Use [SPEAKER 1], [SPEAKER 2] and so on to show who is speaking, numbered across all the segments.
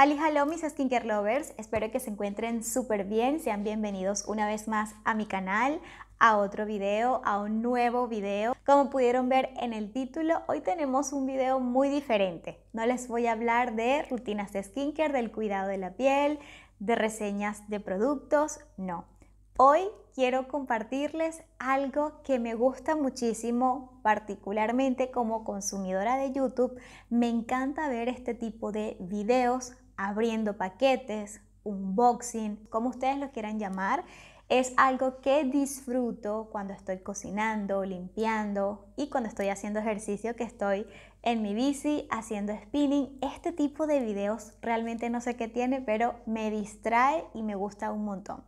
[SPEAKER 1] Hali hello mis skincare lovers, espero que se encuentren súper bien, sean bienvenidos una vez más a mi canal, a otro video, a un nuevo video. Como pudieron ver en el título, hoy tenemos un video muy diferente. No les voy a hablar de rutinas de skincare, del cuidado de la piel, de reseñas de productos, no. Hoy quiero compartirles algo que me gusta muchísimo, particularmente como consumidora de YouTube. Me encanta ver este tipo de videos abriendo paquetes, unboxing, como ustedes lo quieran llamar. Es algo que disfruto cuando estoy cocinando, limpiando y cuando estoy haciendo ejercicio, que estoy en mi bici haciendo spinning. Este tipo de videos realmente no sé qué tiene, pero me distrae y me gusta un montón.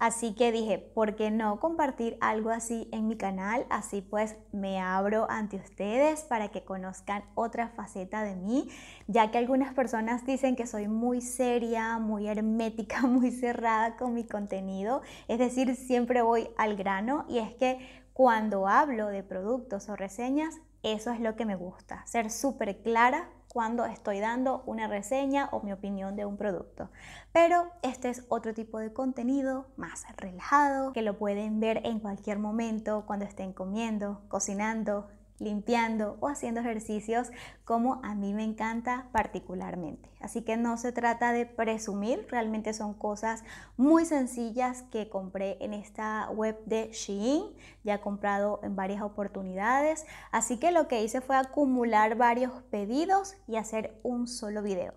[SPEAKER 1] Así que dije, ¿por qué no compartir algo así en mi canal? Así pues me abro ante ustedes para que conozcan otra faceta de mí, ya que algunas personas dicen que soy muy seria, muy hermética, muy cerrada con mi contenido. Es decir, siempre voy al grano y es que cuando hablo de productos o reseñas, eso es lo que me gusta, ser súper clara cuando estoy dando una reseña o mi opinión de un producto. Pero este es otro tipo de contenido más relajado que lo pueden ver en cualquier momento cuando estén comiendo, cocinando, limpiando o haciendo ejercicios como a mí me encanta particularmente. Así que no se trata de presumir, realmente son cosas muy sencillas que compré en esta web de Shein, ya he comprado en varias oportunidades, así que lo que hice fue acumular varios pedidos y hacer un solo video.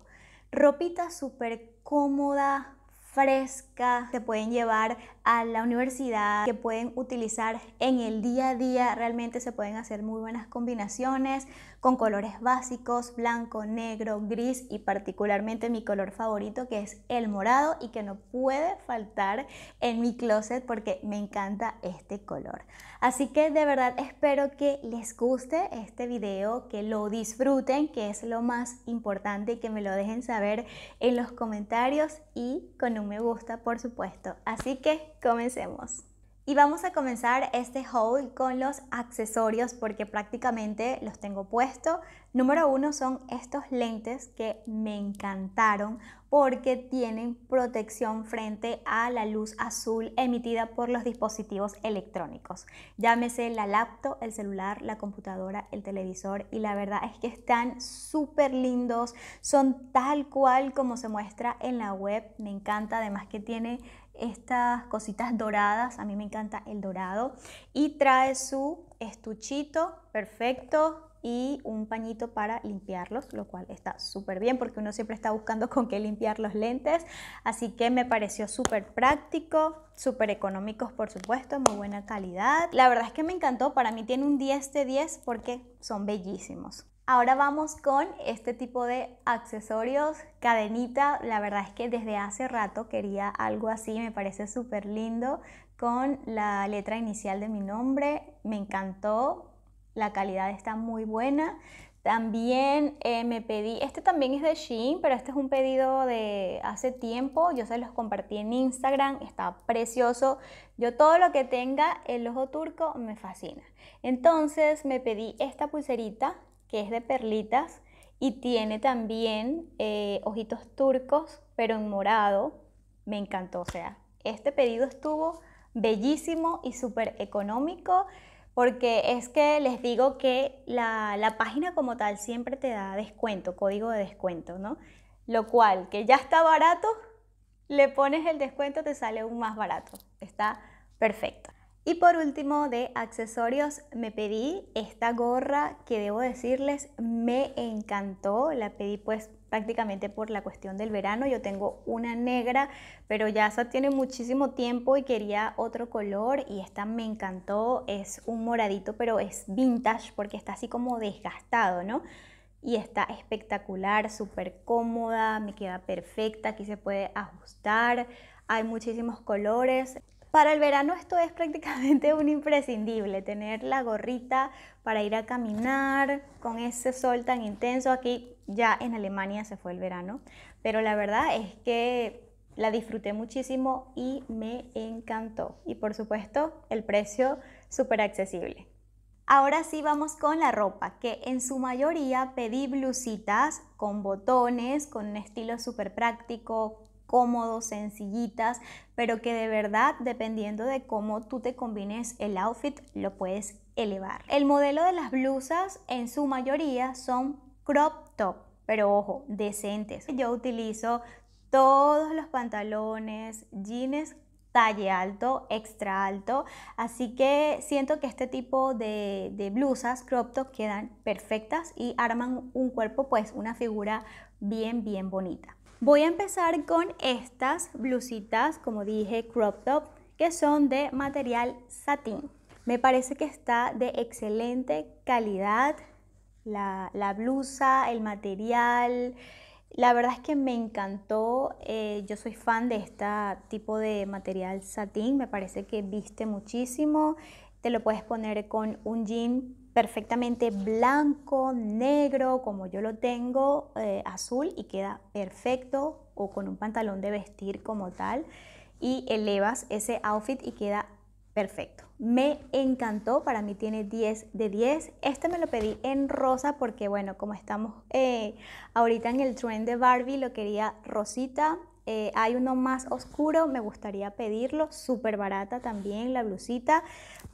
[SPEAKER 1] Ropita súper cómoda, fresca, te pueden llevar a la universidad que pueden utilizar en el día a día. Realmente se pueden hacer muy buenas combinaciones con colores básicos, blanco, negro, gris y particularmente mi color favorito que es el morado y que no puede faltar en mi closet porque me encanta este color. Así que de verdad espero que les guste este video, que lo disfruten, que es lo más importante y que me lo dejen saber en los comentarios y con un me gusta por supuesto. Así que comencemos. Y vamos a comenzar este haul con los accesorios porque prácticamente los tengo puesto. Número uno son estos lentes que me encantaron porque tienen protección frente a la luz azul emitida por los dispositivos electrónicos. Llámese la laptop, el celular, la computadora, el televisor y la verdad es que están súper lindos, son tal cual como se muestra en la web, me encanta además que tiene estas cositas doradas, a mí me encanta el dorado, y trae su estuchito perfecto y un pañito para limpiarlos, lo cual está súper bien porque uno siempre está buscando con qué limpiar los lentes, así que me pareció súper práctico, súper económicos por supuesto, muy buena calidad. La verdad es que me encantó, para mí tiene un 10 de 10 porque son bellísimos. Ahora vamos con este tipo de accesorios, cadenita, la verdad es que desde hace rato quería algo así, me parece súper lindo, con la letra inicial de mi nombre, me encantó, la calidad está muy buena. También eh, me pedí, este también es de Shein, pero este es un pedido de hace tiempo, yo se los compartí en Instagram, está precioso. Yo todo lo que tenga el ojo turco me fascina. Entonces me pedí esta pulserita que es de perlitas y tiene también eh, ojitos turcos, pero en morado. Me encantó, o sea, este pedido estuvo bellísimo y súper económico porque es que les digo que la, la, página como tal siempre te da descuento, código de descuento, ¿no? Lo cual, que ya está barato, le pones el descuento, te sale aún más barato. Está perfecto. Y por último, de accesorios, me pedí esta gorra que debo decirles me encantó. La pedí pues prácticamente por la cuestión del verano. Yo tengo una negra, pero ya esa tiene muchísimo tiempo y quería otro color y esta me encantó. Es un moradito, pero es vintage porque está así como desgastado, ¿no? y está espectacular, súper cómoda, me queda perfecta, aquí se puede ajustar, hay muchísimos colores. Para el verano esto es prácticamente un imprescindible, tener la gorrita para ir a caminar con ese sol tan intenso. Aquí ya en Alemania se fue el verano, pero la verdad es que la disfruté muchísimo y me encantó. Y por supuesto, el precio súper accesible. Ahora sí vamos con la ropa, que en su mayoría pedí blusitas con botones, con un estilo súper práctico, cómodos, sencillitas, pero que de verdad, dependiendo de cómo tú te combines el outfit, lo puedes elevar. El modelo de las blusas en su mayoría son crop top, pero ojo, decentes. Yo utilizo todos los pantalones, jeans talle alto, extra alto. Así que siento que este tipo de, de, blusas crop top quedan perfectas y arman un cuerpo, pues una figura bien, bien bonita. Voy a empezar con estas blusitas, como dije, crop top, que son de material satín. Me parece que está de excelente calidad la, blusa, el material. La verdad es que me encantó, eh, yo soy fan de este tipo de material satín, me parece que viste muchísimo, te lo puedes poner con un jean perfectamente blanco, negro, como yo lo tengo, eh, azul y queda perfecto o con un pantalón de vestir como tal y elevas ese outfit y queda perfecto. Me encantó, para mí tiene 10 de 10. Este me lo pedí en rosa porque bueno, como estamos eh, ahorita en el trend de Barbie, lo quería rosita. Eh, hay uno más oscuro, me gustaría pedirlo, súper barata también la blusita,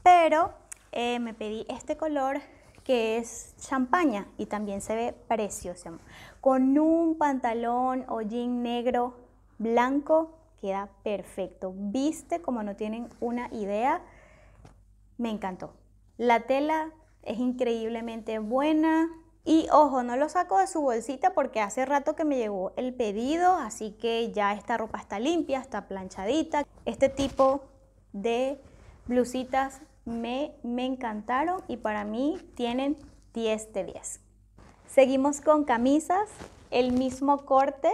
[SPEAKER 1] pero eh, me pedí este color que es champaña y también se ve precioso. Con un pantalón o jean negro blanco queda perfecto. Viste como no tienen una idea. Me encantó. La tela es increíblemente buena. Y ojo, no lo saco de su bolsita porque hace rato que me llegó el pedido, así que ya esta ropa está limpia, está planchadita. Este tipo de blusitas me, encantaron y para mí tienen 10 de 10. Seguimos con camisas, el mismo corte,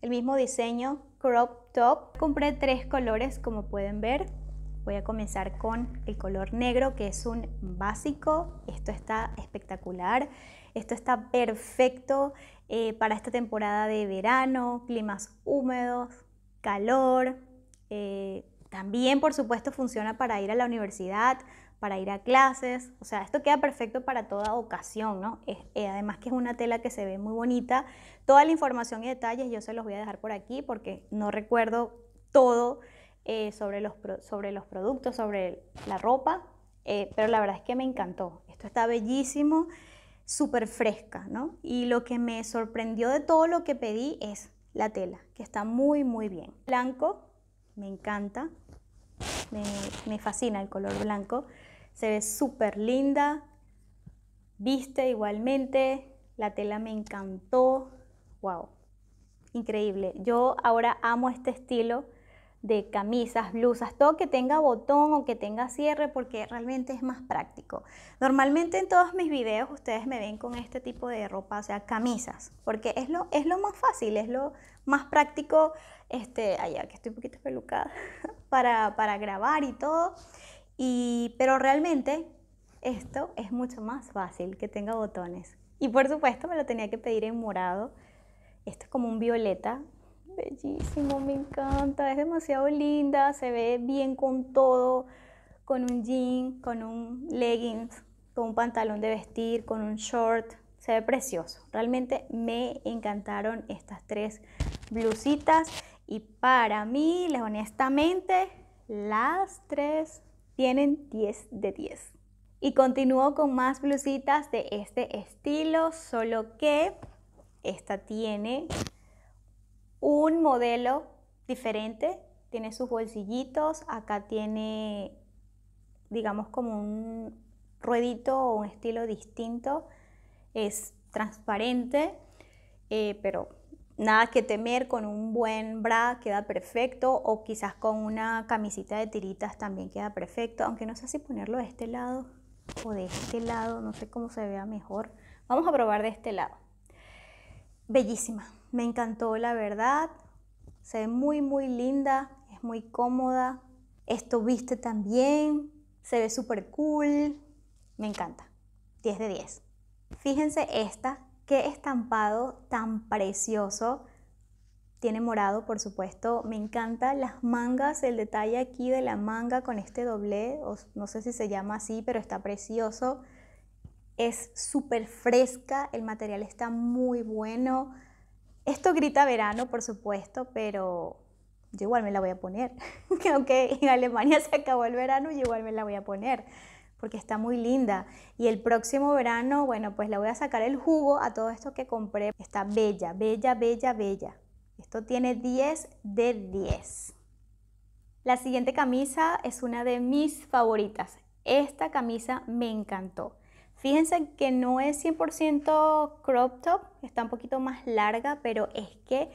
[SPEAKER 1] el mismo diseño, crop top. Compré tres colores como pueden ver. Voy a comenzar con el color negro que es un básico. Esto está espectacular. Esto está perfecto eh, para esta temporada de verano, climas húmedos, calor, eh, también, por supuesto, funciona para ir a la universidad, para ir a clases. O sea, esto queda perfecto para toda ocasión, ¿no? Eh, además que es una tela que se ve muy bonita. Toda la información y detalles yo se los voy a dejar por aquí porque no recuerdo todo eh, sobre, los, sobre los productos, sobre la ropa, eh, pero la verdad es que me encantó. Esto está bellísimo, súper fresca, ¿no? Y lo que me sorprendió de todo lo que pedí es la tela, que está muy, muy bien. Blanco, me encanta, me, fascina el color blanco, se ve súper linda, viste igualmente, la tela me encantó, wow, increíble. Yo ahora amo este estilo de camisas, blusas, todo que tenga botón o que tenga cierre porque realmente es más práctico. Normalmente en todos mis videos ustedes me ven con este tipo de ropa, o sea, camisas, porque es lo, es lo más fácil, es lo más práctico este, allá que estoy un poquito pelucada, para, grabar y todo. Y, pero realmente esto es mucho más fácil que tenga botones. Y por supuesto me lo tenía que pedir en morado. Esto es como un violeta. Bellísimo, me encanta. Es demasiado linda. Se ve bien con todo. Con un jean, con un leggings, con un pantalón de vestir, con un short. Se ve precioso. Realmente me encantaron estas tres blusitas. Y para mí, honestamente, las tres tienen 10 de 10. Y continúo con más blusitas de este estilo, solo que esta tiene un modelo diferente. Tiene sus bolsillitos, acá tiene, digamos, como un ruedito o un estilo distinto. Es transparente, eh, pero nada que temer, con un buen bra queda perfecto o quizás con una camisita de tiritas también queda perfecto, aunque no sé si ponerlo de este lado o de este lado, no sé cómo se vea mejor. Vamos a probar de este lado. Bellísima, me encantó la verdad, se ve muy muy linda, es muy cómoda, esto viste también, se ve súper cool, me encanta, 10 de 10. Fíjense esta Qué estampado tan precioso. Tiene morado, por supuesto. Me encantan las mangas, el detalle aquí de la manga con este doble, no sé si se llama así, pero está precioso. Es súper fresca, el material está muy bueno. Esto grita verano, por supuesto, pero yo igual me la voy a poner. Aunque en Alemania se acabó el verano, yo igual me la voy a poner porque está muy linda. Y el próximo verano, bueno, pues le voy a sacar el jugo a todo esto que compré. Está bella, bella, bella, bella. Esto tiene 10 de 10. La siguiente camisa es una de mis favoritas. Esta camisa me encantó. Fíjense que no es 100% crop top, está un poquito más larga, pero es que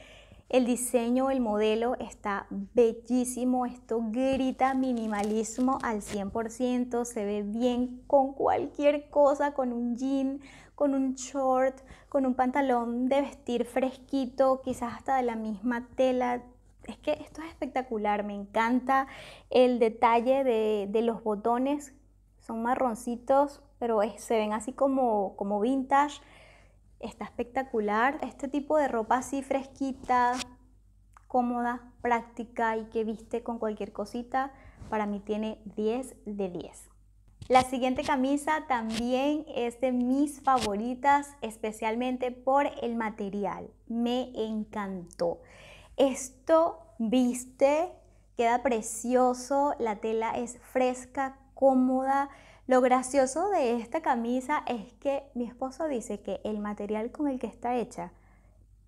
[SPEAKER 1] el diseño, el modelo está bellísimo, esto grita minimalismo al 100%, se ve bien con cualquier cosa, con un jean, con un short, con un pantalón de vestir fresquito, quizás hasta de la misma tela. Es que esto es espectacular, me encanta el detalle de, los botones, son marroncitos, pero se ven así como vintage Está espectacular. Este tipo de ropa así fresquita, cómoda, práctica y que viste con cualquier cosita, para mí tiene 10 de 10. La siguiente camisa también es de mis favoritas, especialmente por el material. Me encantó. Esto viste, queda precioso, la tela es fresca, cómoda, lo gracioso de esta camisa es que mi esposo dice que el material con el que está hecha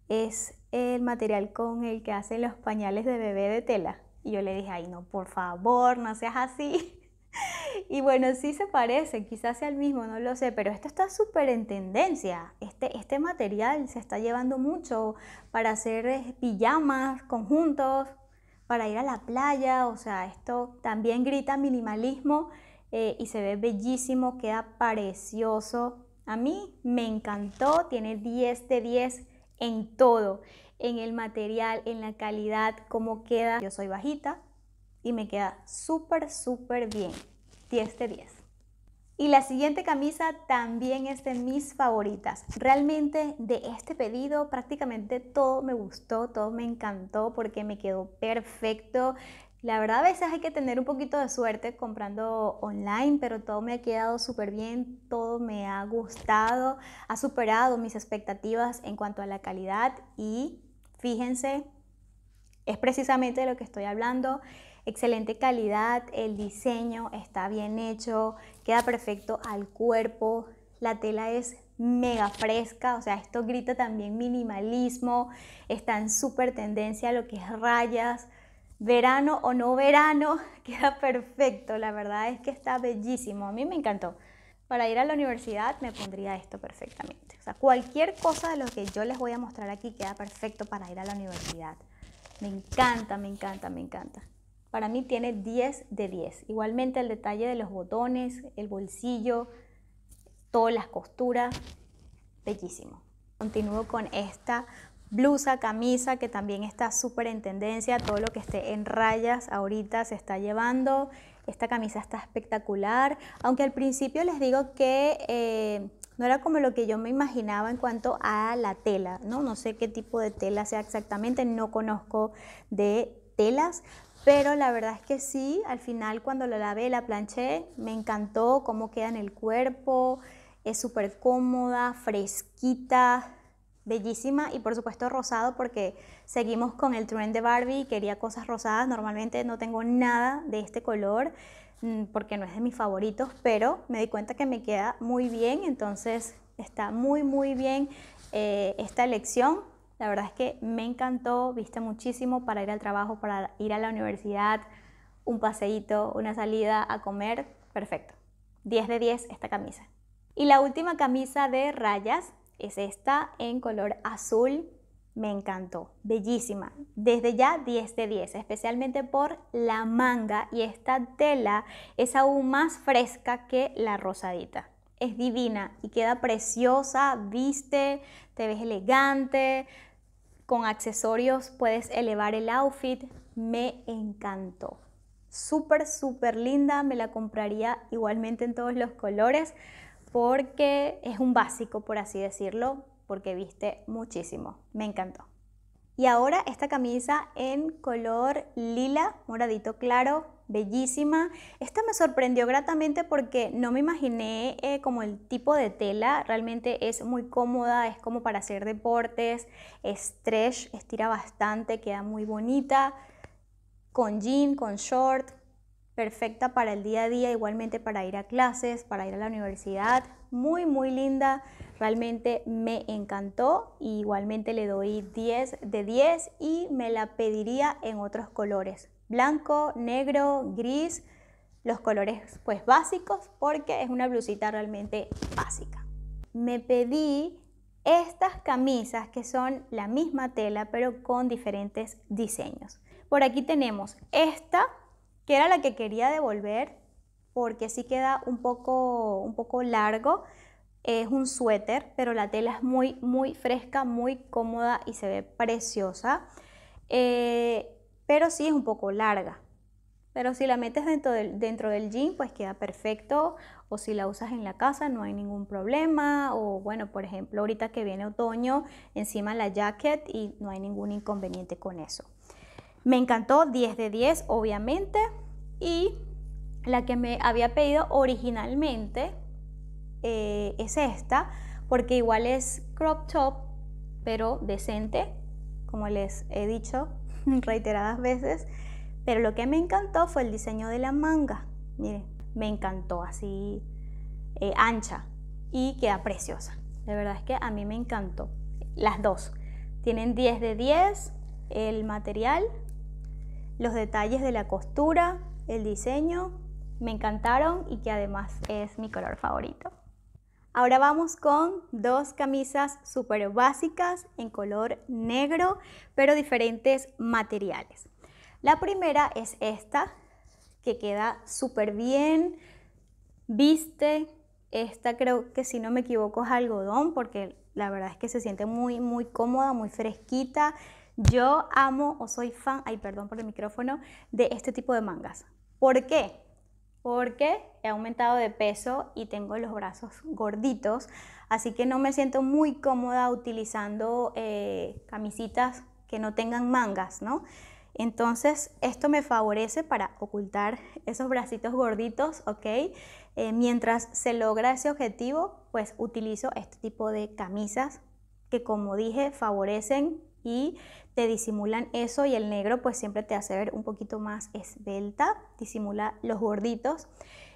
[SPEAKER 1] es el material con el que hacen los pañales de bebé de tela. Y yo le dije, ay no, por favor, no seas así. y bueno, sí se parece quizás sea el mismo, no lo sé, pero esto está súper en tendencia. Este, este material se está llevando mucho para hacer eh, pijamas, conjuntos, para ir a la playa, o sea, esto también grita minimalismo eh, y se ve bellísimo, queda precioso. A mí me encantó, tiene 10 de 10 en todo, en el material, en la calidad, cómo queda. Yo soy bajita y me queda súper, súper bien. 10 de 10. Y la siguiente camisa también es de mis favoritas. Realmente de este pedido prácticamente todo me gustó, todo me encantó porque me quedó perfecto. La verdad a veces hay que tener un poquito de suerte comprando online, pero todo me ha quedado súper bien, todo me ha gustado, ha superado mis expectativas en cuanto a la calidad y fíjense, es precisamente de lo que estoy hablando. Excelente calidad, el diseño está bien hecho, queda perfecto al cuerpo, la tela es mega fresca, o sea, esto grita también minimalismo, está en súper tendencia lo que es rayas, verano o no verano, queda perfecto. La verdad es que está bellísimo. A mí me encantó. Para ir a la universidad me pondría esto perfectamente. O sea, cualquier cosa de lo que yo les voy a mostrar aquí queda perfecto para ir a la universidad. Me encanta, me encanta, me encanta. Para mí tiene 10 de 10. Igualmente el detalle de los botones, el bolsillo, todas las costuras. Bellísimo. Continúo con esta blusa, camisa, que también está súper en tendencia, todo lo que esté en rayas ahorita se está llevando. Esta camisa está espectacular, aunque al principio les digo que eh, no era como lo que yo me imaginaba en cuanto a la tela, ¿no? No sé qué tipo de tela sea exactamente, no conozco de telas, pero la verdad es que sí, al final cuando la lavé, la planché, me encantó cómo queda en el cuerpo, es súper cómoda, fresquita, bellísima y por supuesto rosado porque seguimos con el trend de Barbie, quería cosas rosadas, normalmente no tengo nada de este color mm, porque no es de mis favoritos, pero me di cuenta que me queda muy bien, entonces está muy muy bien eh, esta elección. La verdad es que me encantó, viste muchísimo para ir al trabajo, para ir a la universidad, un paseíto, una salida a comer, perfecto. 10 de 10 esta camisa. Y la última camisa de rayas es esta en color azul. Me encantó, bellísima. Desde ya 10 de 10, especialmente por la manga y esta tela es aún más fresca que la rosadita. Es divina y queda preciosa, viste, te ves elegante, con accesorios puedes elevar el outfit. Me encantó. Súper, súper linda, me la compraría igualmente en todos los colores porque es un básico, por así decirlo, porque viste muchísimo. Me encantó. Y ahora esta camisa en color lila, moradito claro, bellísima. Esta me sorprendió gratamente porque no me imaginé eh, como el tipo de tela. Realmente es muy cómoda, es como para hacer deportes, stretch, estira bastante, queda muy bonita. Con jean, con short, perfecta para el día a día, igualmente para ir a clases, para ir a la universidad. Muy, muy linda, realmente me encantó. Y igualmente le doy 10 de 10 y me la pediría en otros colores, blanco, negro, gris, los colores pues básicos, porque es una blusita realmente básica. Me pedí estas camisas que son la misma tela pero con diferentes diseños. Por aquí tenemos esta que era la que quería devolver, porque sí queda un poco, un poco largo. Es un suéter, pero la tela es muy, muy fresca, muy cómoda y se ve preciosa. Eh, pero sí es un poco larga. Pero si la metes dentro del, dentro del jean, pues queda perfecto. O si la usas en la casa, no hay ningún problema. O bueno, por ejemplo, ahorita que viene otoño, encima la jacket y no hay ningún inconveniente con eso. Me encantó, 10 de 10 obviamente. Y la que me había pedido originalmente eh, es esta, porque igual es crop top, pero decente, como les he dicho reiteradas veces. Pero lo que me encantó fue el diseño de la manga. Miren, me encantó así eh, ancha y queda preciosa. De verdad es que a mí me encantó. Las dos. Tienen 10 de 10 el material los detalles de la costura, el diseño, me encantaron y que además es mi color favorito. Ahora vamos con dos camisas súper básicas en color negro, pero diferentes materiales. La primera es esta, que queda súper bien, viste, esta creo que si no me equivoco es algodón, porque la verdad es que se siente muy, muy cómoda, muy fresquita, yo amo o soy fan, ay perdón por el micrófono, de este tipo de mangas. ¿Por qué? Porque he aumentado de peso y tengo los brazos gorditos, así que no me siento muy cómoda utilizando camisetas eh, camisitas que no tengan mangas, ¿no? Entonces, esto me favorece para ocultar esos bracitos gorditos, ¿ok? Eh, mientras se logra ese objetivo, pues utilizo este tipo de camisas que, como dije, favorecen y te disimulan eso y el negro pues siempre te hace ver un poquito más esbelta, disimula los gorditos.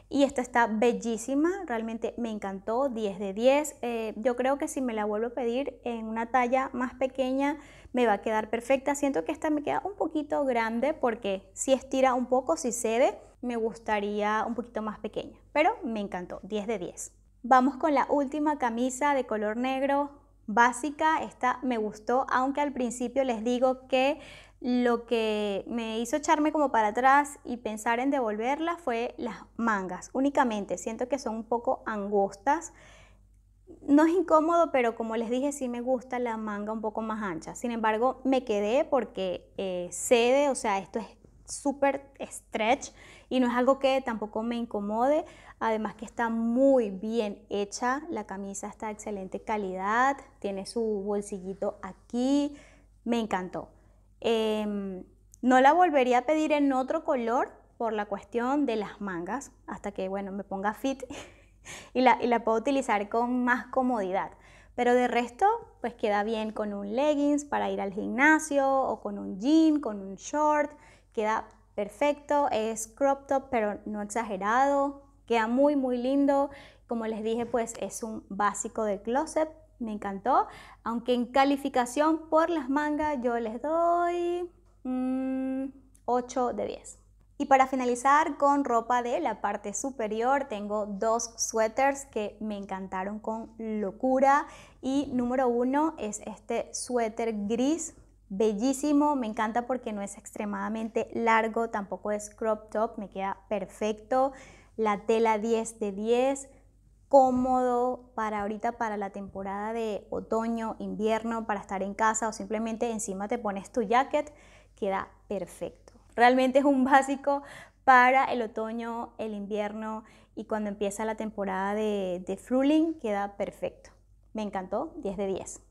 [SPEAKER 1] Y esta está bellísima, realmente me encantó, 10 de 10. Eh, yo creo que si me la vuelvo a pedir en una talla más pequeña me va a quedar perfecta. Siento que esta me queda un poquito grande porque si estira un poco, si cede, me gustaría un poquito más pequeña. Pero me encantó, 10 de 10. Vamos con la última camisa de color negro, básica, esta me gustó, aunque al principio les digo que lo que me hizo echarme como para atrás y pensar en devolverla fue las mangas únicamente. Siento que son un poco angostas. No es incómodo, pero como les dije, sí me gusta la manga un poco más ancha. Sin embargo, me quedé porque eh, cede, o sea, esto es súper stretch y no es algo que tampoco me incomode, además que está muy bien hecha, la camisa está de excelente calidad, tiene su bolsillito aquí, me encantó. Em, no la volvería a pedir en otro color por la cuestión de las mangas, hasta que bueno, me ponga fit y la, y la puedo utilizar con más comodidad. Pero de resto, pues queda bien con un leggings para ir al gimnasio o con un jean, con un short, queda perfecto, es crop top pero no exagerado, queda muy muy lindo. Como les dije, pues es un básico de closet, me encantó. Aunque en calificación por las mangas yo les doy 8 mm, de 10. Y para finalizar con ropa de la parte superior, tengo dos suéteres que me encantaron con locura. Y número uno es este suéter gris bellísimo, me encanta porque no es extremadamente largo, tampoco es crop top, me queda perfecto. La tela 10 de 10, cómodo para ahorita, para la temporada de otoño, invierno, para estar en casa o simplemente encima te pones tu jacket, queda perfecto. Realmente es un básico para el otoño, el invierno y cuando empieza la temporada de, fruling, queda perfecto. Me encantó, 10 de 10.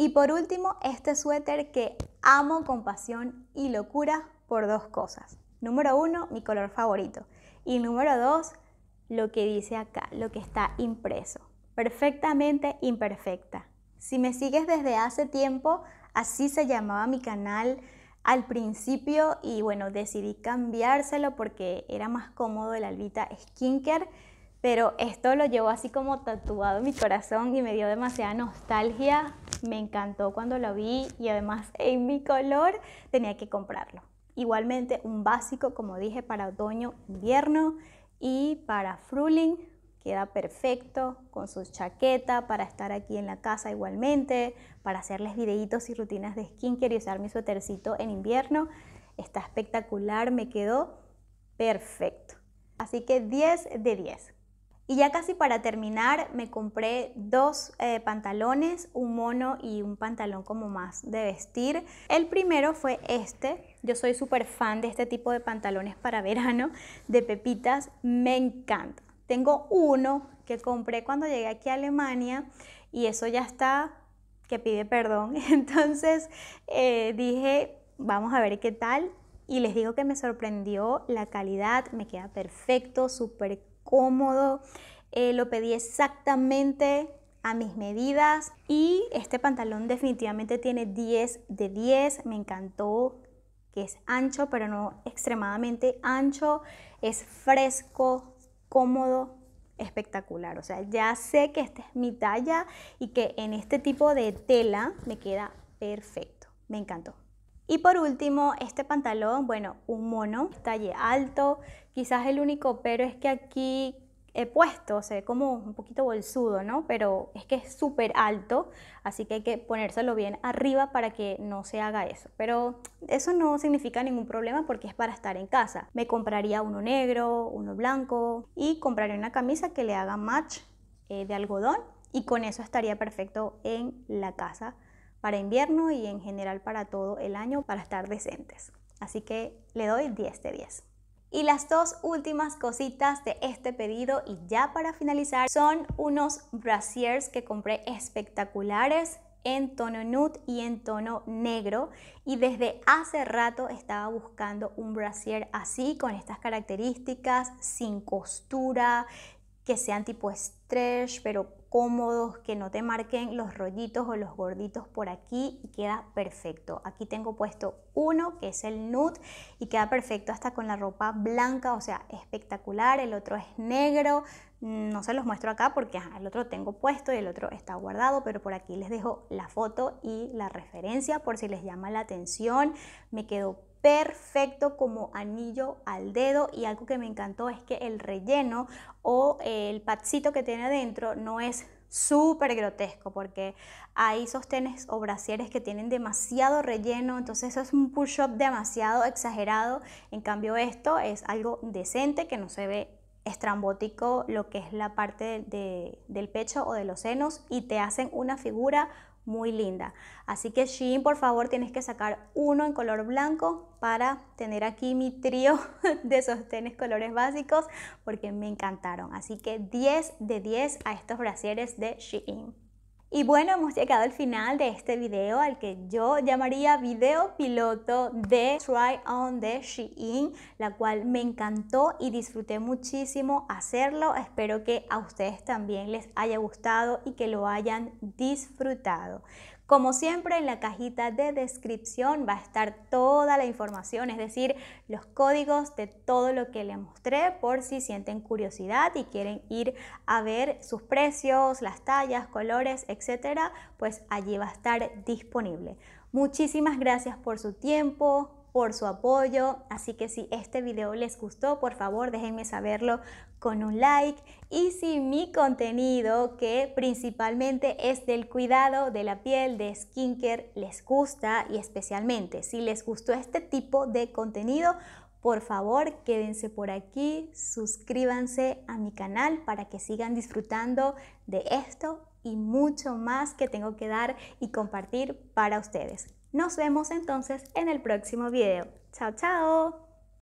[SPEAKER 1] Y por último, este suéter que amo con pasión y locura por dos cosas. Número uno, mi color favorito. Y número dos, lo que dice acá, lo que está impreso. Perfectamente imperfecta. Si me sigues desde hace tiempo, así se llamaba mi canal al principio y bueno, decidí cambiárselo porque era más cómodo el Albita Skincare pero esto lo llevó así como tatuado en mi corazón y me dio demasiada nostalgia. Me encantó cuando lo vi y además en mi color tenía que comprarlo. Igualmente un básico, como dije, para otoño, invierno y para fruling. Queda perfecto con su chaqueta para estar aquí en la casa igualmente, para hacerles videitos y rutinas de skin y usar mi suétercito en invierno. Está espectacular, me quedó perfecto. Así que 10 de 10. Y ya casi para terminar, me compré dos eh, pantalones, un mono y un pantalón como más de vestir. El primero fue este. Yo soy súper fan de este tipo de pantalones para verano, de pepitas. Me encanta. Tengo uno que compré cuando llegué aquí a Alemania y eso ya está que pide perdón. Entonces eh, dije, vamos a ver qué tal. Y les digo que me sorprendió la calidad, me queda perfecto, súper cómodo, eh, lo pedí exactamente a mis medidas y este pantalón definitivamente tiene 10 de 10, me encantó que es ancho pero no extremadamente ancho, es fresco, cómodo, espectacular. O sea, ya sé que esta es mi talla y que en este tipo de tela me queda perfecto. Me encantó. Y por último, este pantalón, bueno, un mono, talle alto, quizás el único pero es que aquí he puesto, se ve como un poquito bolsudo, ¿no? Pero es que es súper alto, así que hay que ponérselo bien arriba para que no se haga eso. Pero eso no significa ningún problema porque es para estar en casa. Me compraría uno negro, uno blanco y compraría una camisa que le haga match eh, de algodón y con eso estaría perfecto en la casa para invierno y en general para todo el año para estar decentes. Así que le doy 10 de 10. Y las dos últimas cositas de este pedido y ya para finalizar son unos brasiers que compré espectaculares en tono nude y en tono negro y desde hace rato estaba buscando un brasier así con estas características sin costura que sean tipo stretch, pero cómodos, que no te marquen los rollitos o los gorditos por aquí y queda perfecto. Aquí tengo puesto uno que es el nude y queda perfecto hasta con la ropa blanca, o sea, espectacular. El otro es negro, no se los muestro acá porque el otro tengo puesto y el otro está guardado, pero por aquí les dejo la foto y la referencia por si les llama la atención. Me quedó perfecto como anillo al dedo y algo que me encantó es que el relleno o el patcito que tiene adentro no es súper grotesco porque hay sostenes o brasieres que tienen demasiado relleno, entonces eso es un push-up demasiado exagerado, en cambio esto es algo decente que no se ve estrambótico lo que es la parte del pecho o de los senos y te hacen una figura muy linda. Así que Shein, por favor, tienes que sacar uno en color blanco para tener aquí mi trío de sostenes colores básicos porque me encantaron. Así que 10 de 10 a estos brasieres de Shein. Y bueno, hemos llegado al final de este video, al que yo llamaría video piloto de Try On the Shein, la cual me encantó y disfruté muchísimo hacerlo. Espero que a ustedes también les haya gustado y que lo hayan disfrutado. Como siempre en la cajita de descripción va a estar toda la información, es decir, los códigos de todo lo que le mostré por si sienten curiosidad y quieren ir a ver sus precios, las tallas, colores, etcétera, pues allí va a estar disponible. Muchísimas gracias por su tiempo, por su apoyo. Así que si este video les gustó, por favor déjenme saberlo con un like. Y si mi contenido, que principalmente es del cuidado de la piel, de skincare, les gusta y especialmente si les gustó este tipo de contenido, por favor, quédense por aquí, suscríbanse a mi canal para que sigan disfrutando de esto y mucho más que tengo que dar y compartir para ustedes. Nos vemos entonces en el próximo video. ¡Chao, chao!